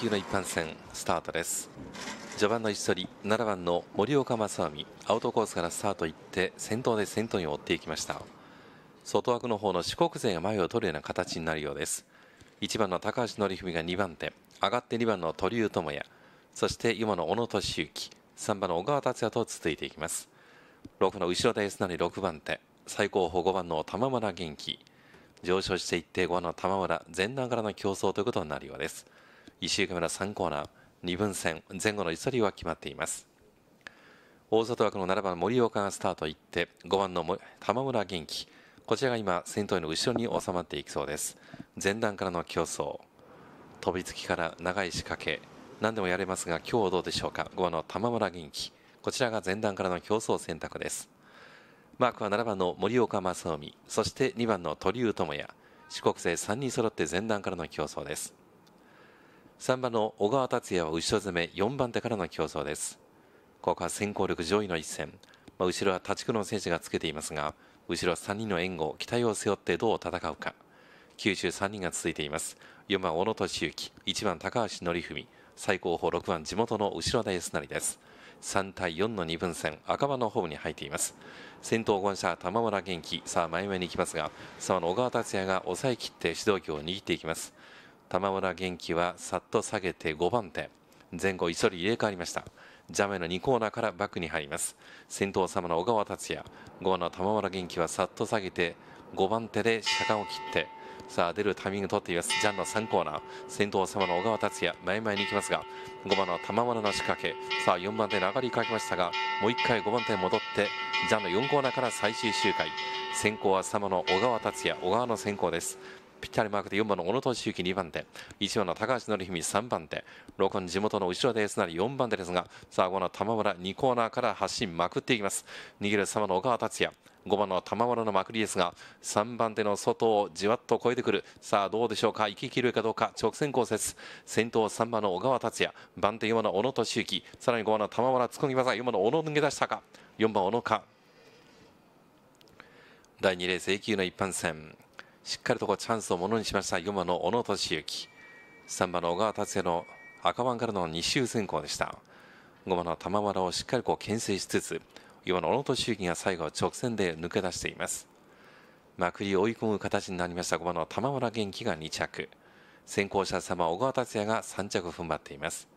級の一般戦スタートです序盤の一取り7番の森岡正臣アウトコースからスタート行って先頭で先頭に追っていきました外枠の方の四国勢が前を取るような形になるようです1番の高橋典文が2番手上がって2番の鳥羽智也そして今の小野俊之3番の小川達也と続いていきます6の後ろでエスなり6番手最高峰5番の玉村元気上昇していって5番の玉村前段からの競争ということになるようです石井カメ3コーナー2分線、前後の位置は決まっています大外枠の7番森岡がスタートいって5番の玉村元気こちらが今先頭への後ろに収まっていきそうです前段からの競争飛びつきから長い仕掛け何でもやれますが今日どうでしょうか5番の玉村元気こちらが前段からの競争選択ですマークは7番の森岡正臣そして2番の鳥生智也四国勢3人揃って前段からの競争です3番の小川達也は後ろ攻め4番手からの競争ですここは先行力上位の一戦、まあ、後ろは立区の選手がつけていますが後ろは3人の援護期待を背負ってどう戦うか九州3人が続いています4番小野俊幸1番高橋典文最高峰6番地元の後ろ田康成です3対4の2分戦赤羽のホームに入っています先頭5車玉村元気さあ前々に行きますが3番の小川達也が抑え切って主導権を握っていきます玉村元気はさっと下げて5番手前後急り入れ替わりましたジャ魔の2コーナーからバックに入ります先頭様の小川達也5番の玉村元気はさっと下げて5番手で車間を切ってさあ出るタイミングを取っていますジャンの3コーナー先頭様の小川達也前々に行きますが5番の玉村の仕掛けさあ4番手流れかけましたがもう1回5番手に戻ってジャンの4コーナーから最終周回先行は様の小川達也小川の先行ですぴったりマークで4番の小野俊之2番手1番の高橋則文3番手6番地元の後ろでエースなり4番手ですがさあこの玉村2コーナーから発進まくっていきます逃げる様の小川達也5番の玉村のまくりですが3番手の外をじわっと越えてくるさあどうでしょうか行ききるかどうか直線降雪。先頭3番の小川達也番手4番の小野俊之さらに5番の玉村突っ込み技4番の小野抜け出したか4番小野か第2レース A 級の一般戦しっかりとこうチャンスをものにしました4番の小野俊之3番の小川達也の赤番からの2周先行でした5番の玉丸をしっかりこう牽制しつつ4番の小野俊之が最後直線で抜け出していますまくり追い込む形になりました5番の玉丸元気が2着先行者様小川達也が3着踏ん張っています